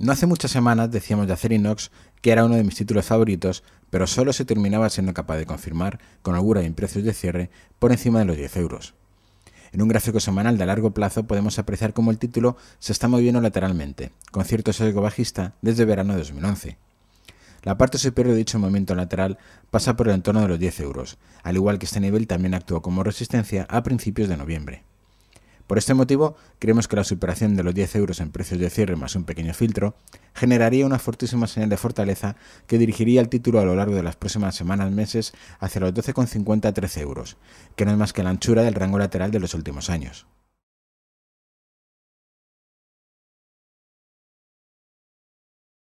No hace muchas semanas decíamos de Inox, que era uno de mis títulos favoritos, pero solo se terminaba siendo capaz de confirmar, con augura y en precios de cierre, por encima de los 10 euros. En un gráfico semanal de largo plazo podemos apreciar cómo el título se está moviendo lateralmente, con cierto sesgo bajista desde verano de 2011. La parte superior de dicho movimiento lateral pasa por el entorno de los 10 euros, al igual que este nivel también actuó como resistencia a principios de noviembre. Por este motivo, creemos que la superación de los 10 euros en precios de cierre más un pequeño filtro generaría una fortísima señal de fortaleza que dirigiría el título a lo largo de las próximas semanas, meses, hacia los 12,50 13 euros, que no es más que la anchura del rango lateral de los últimos años.